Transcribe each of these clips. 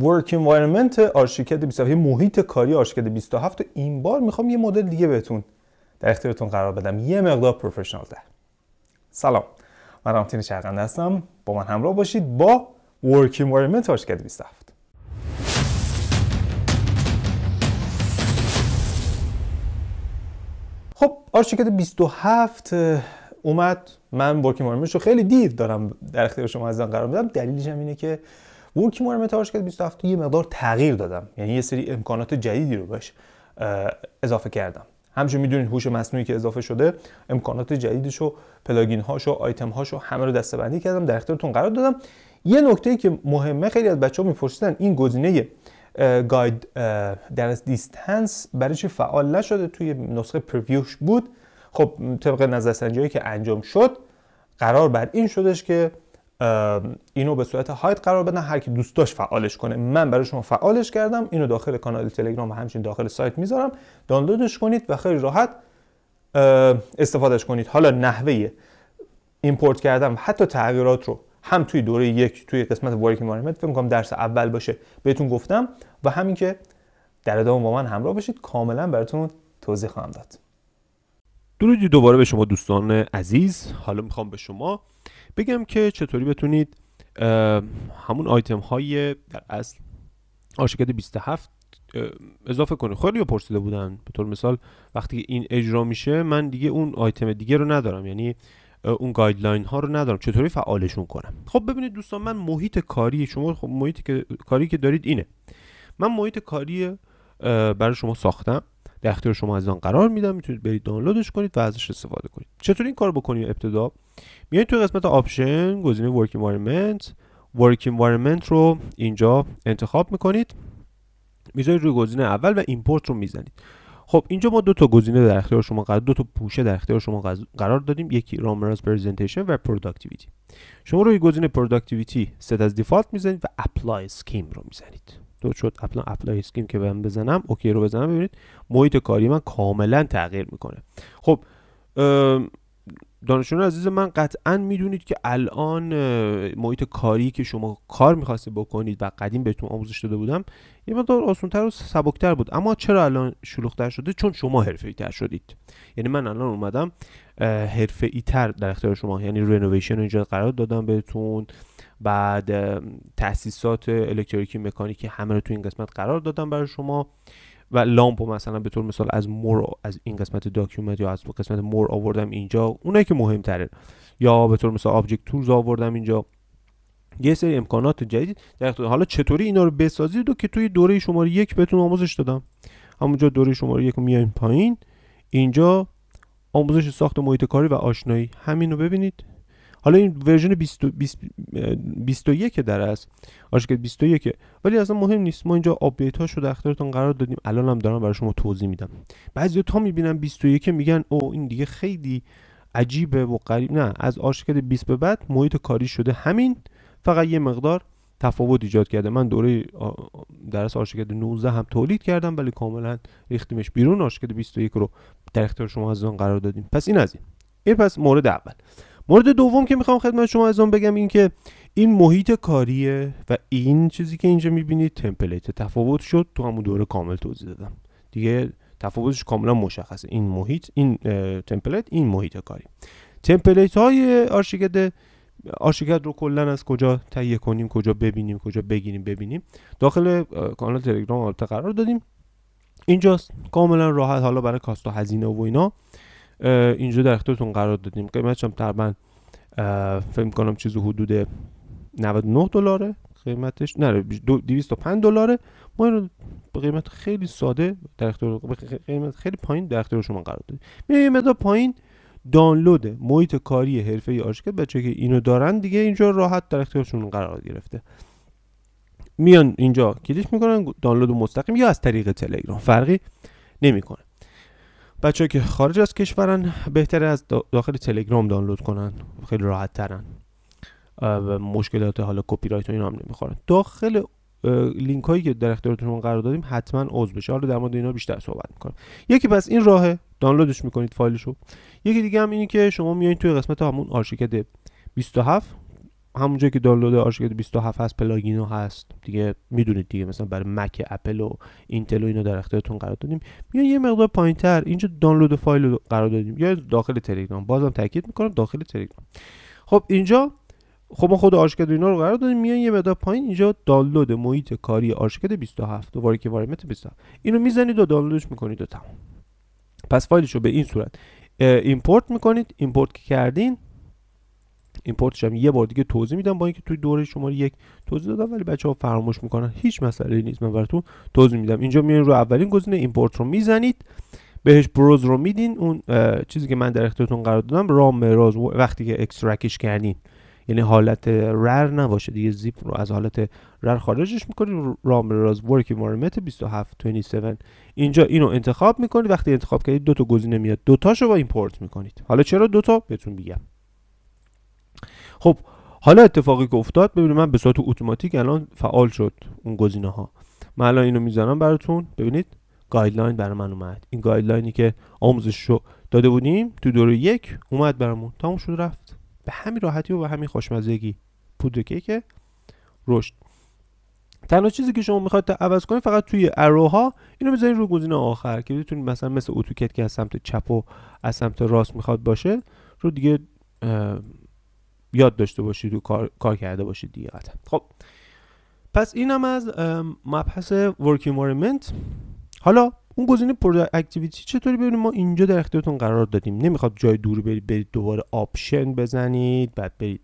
ورک انوایرمنت آرشیکت 27 محیط کاری آرشیکت 27 و این بار میخوام یه مدل دیگه بهتون در اختیارتون قرار بدم یه مقدار پروفشنال ده سلام من رامتین شرقنده هستم با من همراه باشید با ورک انوایرمنت آرشیکت 27 خب آرشیکت 27 اومد من ورک انوایرمنت رو خیلی دیر دارم در اختیار شما ازن قرار میدم دلیلش هم اینه که ورکی متاورس که 27 یه مقدار تغییر دادم یعنی یه سری امکانات جدیدی رو بهش اضافه کردم همچنین میدونید هوش مصنوعی که اضافه شده امکانات جدیدش و پلاگین هاش و آیتم هاش و همه رو دسته‌بندی کردم در اختیارتون قرار دادم یه نکته که مهمه خیلی از بچه ها میپرسیدن این گزینه گاید در دیستنس برای چی فعال نشده توی نسخه پرویوش بود خب طبق نظرسنجی که انجام شد قرار بر این شدش که اینو به صورت هایت قرار بدن هر کی دوست داشت فعالش کنه من برای شما فعالش کردم اینو داخل کانال تلگرام و همچنین داخل سایت میذارم دانلودش کنید و خیلی راحت استفادهش کنید حالا نحوه ایمپورت کردم حتی تغییرات رو هم توی دوره یک توی قسمت ورک انوایرمنت فکر می‌کنم درس اول باشه بهتون گفتم و همین که در ادامه با من همراه باشید کاملا براتون توضیح خواهم داد درودی دوباره به شما دوستان عزیز حالا میخوام به شما بگم که چطوری بتونید همون آیتم های در اصل آشکت 27 اضافه کنید خیلی رو پرسیده بودن به طور مثال وقتی این اجرا میشه من دیگه اون آیتم دیگه رو ندارم یعنی اون گایدلاین ها رو ندارم چطوری فعالشون کنم خب ببینید دوستان من محیط کاری شما خب محیط کاری که دارید اینه من محیط کاری برای شما ساختم در اختیار شما از آن قرار میدم میتونید برید دانلودش کنید و ازش استفاده کنید چطور این کار بکنید ابتدا میایید تو قسمت آپشن گزینه ورک انوایرمنت ورک انوایرمنت رو اینجا انتخاب میکنید میذارید روی گزینه اول و ایمپورت رو میزنید خب اینجا ما دو تا گزینه در اختیار شما قرار دو تا پوشه در اختیار شما قرار دادیم یکی رامرز پرزنتیشن و پروداکتیویتی شما روی گزینه پروداکتیویتی ست از دیفالت میزنید و اپلای اسکیم رو میزنید دو شد اپلا اپلای اسکیم که بهم بزنم اوکی رو بزنم ببینید محیط کاری من کاملا تغییر میکنه خب از عزیز من قطعا میدونید که الان محیط کاری که شما کار میخواستید بکنید و قدیم بهتون آموزش داده بودم یه مقدار آسونتر و سبکتر بود اما چرا الان شلوغتر شده چون شما حرفه تر شدید یعنی من الان اومدم حرفه تر در اختیار شما یعنی رو اینجا قرار دادم بهتون بعد تاسیسات الکتریکی مکانیکی همه رو تو این قسمت قرار دادم برای شما و لامپ مثلا به طور مثال از مور از این قسمت داکیومنت یا از قسمت مور آوردم اینجا اونایی که تره یا به طور مثال آبجکت تولز آوردم اینجا یه سری امکانات جدید در حالا چطوری اینا رو بسازید و که توی دوره شماره یک بهتون آموزش دادم همونجا دوره شماره یک رو میایم پایین اینجا آموزش ساخت محیط کاری و آشنایی همین رو ببینید حالا این ورژن 21 آره که در است آشکار 21 ولی اصلا مهم نیست ما اینجا آپدیت ها در اختیارتون قرار دادیم الان هم دارم برای شما توضیح میدم بعضی تا میبینن 21 میگن او این دیگه خیلی عجیبه و غریب نه از آشکار 20 به بعد محیط کاری شده همین فقط یه مقدار تفاوت ایجاد کرده من دوره درس آشکد 19 هم تولید کردم ولی کاملا ریختیمش بیرون آشکد 21 رو در اختیار شما از آن قرار دادیم پس این از این این پس مورد اول مورد دوم که میخوام خدمت شما از آن بگم این که این محیط کاریه و این چیزی که اینجا میبینید تمپلیت تفاوت شد تو همون دوره کامل توضیح دادم دیگه تفاوتش کاملا مشخصه این محیط این تمپلیت این محیط کاری تمپلیت های آرشیکد آرشیکد رو کلا از کجا تهیه کنیم کجا ببینیم کجا بگیریم ببینیم داخل کانال تلگرام البته قرار دادیم اینجاست کاملا راحت حالا برای کاست و هزینه و اینا اینجا در اختیارتون قرار دادیم قیمتش هم تقریبا فکر کنم چیز حدود 99 دلاره قیمتش نه 205 دلاره ما رو به قیمت خیلی ساده در اختیار قیمت خیلی پایین در اختیار شما قرار دادیم یه مقدار پایین دانلود محیط کاری حرفه ای آرشیتکت بچه که اینو دارن دیگه اینجا راحت در اختیارشون قرار گرفته میان اینجا کلیک میکنن دانلود مستقیم یا از طریق تلگرام فرقی نمیکنه بچه که خارج از کشورن بهتره از داخل تلگرام دانلود کنن خیلی راحت ترن و مشکلات حالا کپی رایت و اینا هم نمیخورن داخل لینک هایی که در اختیارتون قرار دادیم حتما عضو بشه حالا در مورد اینا بیشتر صحبت میکنم یکی پس این راهه دانلودش میکنید فایلشو یکی دیگه هم اینی که شما میایین توی قسمت همون آرشیکت 27 همونجا که دانلود آرشیکت 27 هست پلاگین ها هست دیگه میدونید دیگه مثلا برای مک اپل و اینتل و اینو در اختیارتون قرار دادیم یا یه مقدار پایینتر اینجا دانلود فایل رو قرار دادیم یا داخل تلگرام بازم تاکید میکنم داخل تلگرام خب اینجا خب ما خود و اینا رو قرار دادیم میان یه مقدار پایین اینجا دانلود محیط کاری آرشیکت 27 دوباره که مت 27 اینو میزنید و دانلودش میکنید و تمام پس فایلش رو به این صورت ایمپورت میکنید ایمپورت که کردین ایمپورتش هم یه بار دیگه توضیح میدم با اینکه توی دوره شماره یک توضیح دادم ولی بچه ها فراموش میکنن هیچ مسئله نیست من براتون توضیح میدم اینجا میرین رو اولین گزینه ایمپورت رو میزنید بهش بروز رو میدین اون چیزی که من در اختیارتون قرار دادم رام راز وقتی که اکسترکش کردین یعنی حالت رر نباشه دیگه زیپ رو از حالت رر خارجش میکنید رام راز ورک انوایرمنت 2727 اینجا اینو انتخاب میکنید وقتی انتخاب کردید دو تا گزینه میاد دو تاشو با ایمپورت میکنید حالا چرا دو تا بهتون میگم خب حالا اتفاقی که افتاد ببینید من به صورت اتوماتیک الان فعال شد اون گزینه ها من الان اینو میزنم براتون ببینید گایدلاین برای من اومد این گایدلاینی که آموزش رو داده بودیم تو دوره یک اومد برامون تموم شد رفت به همین راحتی و به همین خوشمزگی پودر کیک رشد تنها چیزی که شما میخواد عوض کنید فقط توی اروها اینو میذارید رو گزینه آخر که بتونید مثلا مثل اتوکت که از سمت چپ و از سمت راست میخواد باشه رو دیگه یاد داشته باشید و کار, کار کرده باشید دیگه قطعا خب پس اینم از مبحث ورک انوایرمنت حالا اون گزینه پرو اکتیویتی چطوری ببینیم ما اینجا در اختیارتون قرار دادیم نمیخواد جای دور برید برید دوباره آپشن بزنید بعد برید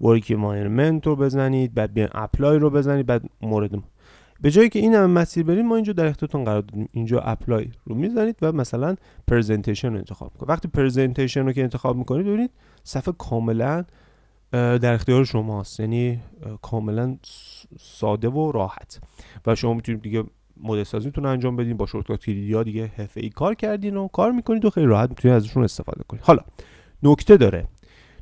ورک انوایرمنت رو بزنید بعد بیان اپلای رو بزنید بعد مورد به جایی که این همه مسیر بریم ما اینجا در اختیارتون قرار دادیم اینجا اپلای رو میزنید و مثلا پرزنتیشن رو انتخاب کنید وقتی پرزنتیشن رو که انتخاب میکنید ببینید صفحه کاملا در اختیار شماست یعنی کاملا ساده و راحت و شما میتونید دیگه مدل سازیتون انجام بدین با شورتکات کلید ها دیگه حرفه ای کار کردین و کار میکنید و خیلی راحت میتونید ازشون استفاده کنید حالا نکته داره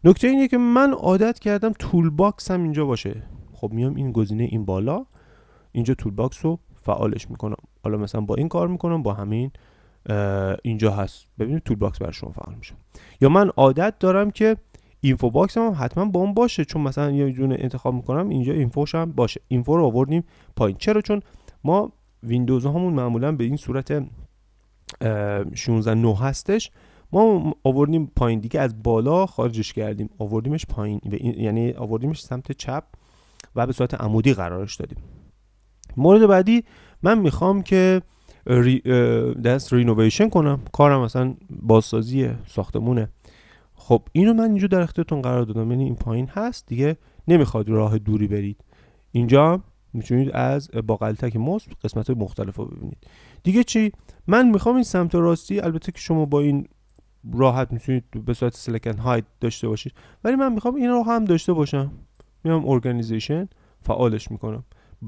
نکته اینه که من عادت کردم تول باکس هم اینجا باشه خب میام این گزینه این بالا اینجا تول باکس رو فعالش میکنم حالا مثلا با این کار میکنم با همین اینجا هست ببینید تول باکس برای شما فعال میشه یا من عادت دارم که اینفو باکس هم حتما با اون باشه چون مثلا یه جون انتخاب میکنم اینجا اینفوش هم باشه اینفو رو آوردیم پایین چرا چون ما ویندوز همون معمولا به این صورت 16.9 هستش ما آوردیم پایین دیگه از بالا خارجش کردیم آوردیمش پایین یعنی آوردیمش سمت چپ و به صورت عمودی قرارش دادیم مورد بعدی من میخوام که ری دست رینوویشن کنم کارم مثلا بازسازی ساختمونه خب اینو من اینجا در اختیارتون قرار دادم یعنی این پایین هست دیگه نمیخواد راه دوری برید اینجا میتونید از با قلتک موس قسمت مختلف رو ببینید دیگه چی من میخوام این سمت راستی البته که شما با این راحت میتونید به صورت سلکن هاید داشته باشید ولی من میخوام این رو هم داشته باشم میام ارگانیزیشن فعالش میکنم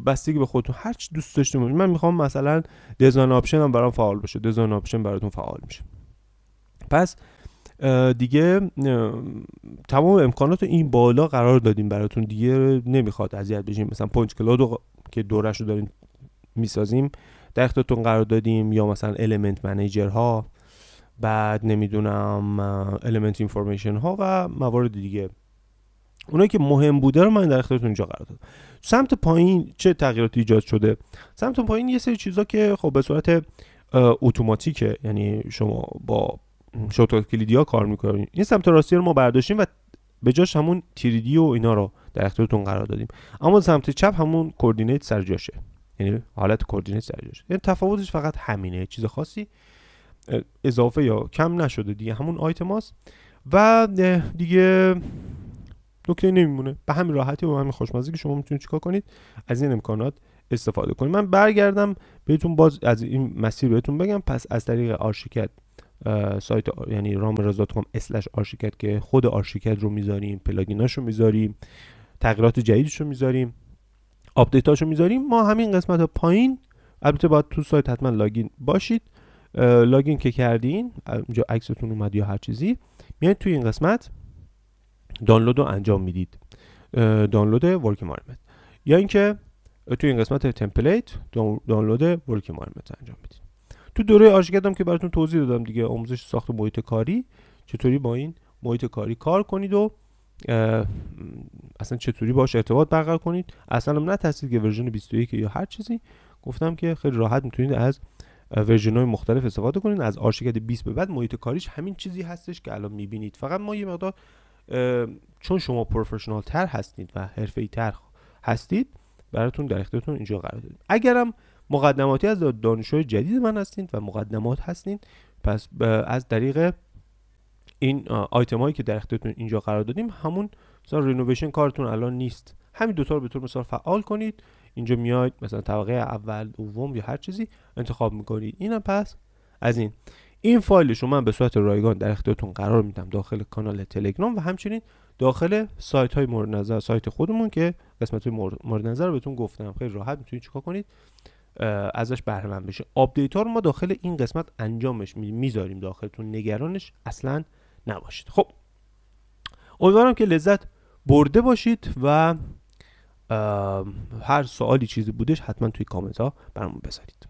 بستگی به خودتون هر چی دوست داشته باشید من میخوام مثلا دیزاین آپشن هم برام فعال بشه دیزاین آپشن براتون فعال میشه پس دیگه تمام امکانات این بالا قرار دادیم براتون دیگه نمیخواد اذیت بشیم مثلا پنج کلاد که دورش رو داریم میسازیم در اختیارتون قرار دادیم یا مثلا المنت منیجر ها بعد نمیدونم المنت اینفورمیشن ها و موارد دیگه اونایی که مهم بوده رو من در اختیارتون اینجا قرار دادم سمت پایین چه تغییراتی ایجاد شده سمت پایین یه سری چیزا که خب به صورت اتوماتیکه یعنی شما با کلیدی کلیدیا کار میکنیم این سمت راستی رو ما برداشتیم و به جاش همون تیریدی و اینا رو در اختیارتون قرار دادیم اما سمت چپ همون کوردینیت سر جاشه یعنی حالت کوردینیت سر جاشه یعنی تفاوتش فقط همینه چیز خاصی اضافه یا کم نشده دیگه همون آیتماست و دیگه نکته نمیمونه به همین راحتی و همین خوشمزه که شما میتونید چیکار کنید از این امکانات استفاده کنید من برگردم بهتون باز از این مسیر بهتون بگم پس از طریق آرشیکت سایت یعنی رامرز.com اسلش آرشیکت که خود آرشیکت رو میذاریم پلاگیناش رو میذاریم تغییرات جدیدش رو میذاریم آپدیتاش رو میذاریم ما همین قسمت پایین البته باید تو سایت حتما لاگین باشید لاگین که کردین اینجا عکستون اومد یا هر چیزی میاید توی این قسمت دانلود رو انجام میدید دانلود ورک یا اینکه توی این قسمت تمپلیت دانلود ورک انجام میدید تو دوره آشگردم که براتون توضیح دادم دیگه آموزش ساخت محیط کاری چطوری با این محیط کاری کار کنید و اصلا چطوری باش ارتباط برقرار کنید اصلا هم نه که ورژن 21 یا هر چیزی گفتم که خیلی راحت میتونید از ورژن های مختلف استفاده کنید از آرشیکد 20 به بعد محیط کاریش همین چیزی هستش که الان میبینید فقط ما یه مقدار چون شما پروفشنال تر هستید و حرفه تر هستید براتون در اختیارتون اینجا قرار دادیم اگرم مقدماتی از دانشوی جدید من هستین و مقدمات هستین پس از طریق این آیتم هایی که در اختیارتون اینجا قرار دادیم همون مثلا رینوویشن کارتون الان نیست همین دوتا رو به طور مثال فعال کنید اینجا میاید مثلا طبقه اول دوم یا هر چیزی انتخاب میکنید اینم پس از این این فایل شما من به صورت رایگان در اختیارتون قرار میدم داخل کانال تلگرام و همچنین داخل سایت های مورد نظر سایت خودمون که قسمت مورد نظر بهتون گفتم خیلی راحت میتونید چیکار کنید ازش بهره مند بشه. آپدیت ها رو ما داخل این قسمت انجامش میذاریم داخلتون نگرانش اصلا نباشید خب امیدوارم که لذت برده باشید و هر سوالی چیزی بودش حتما توی کامنت ها برامون بذارید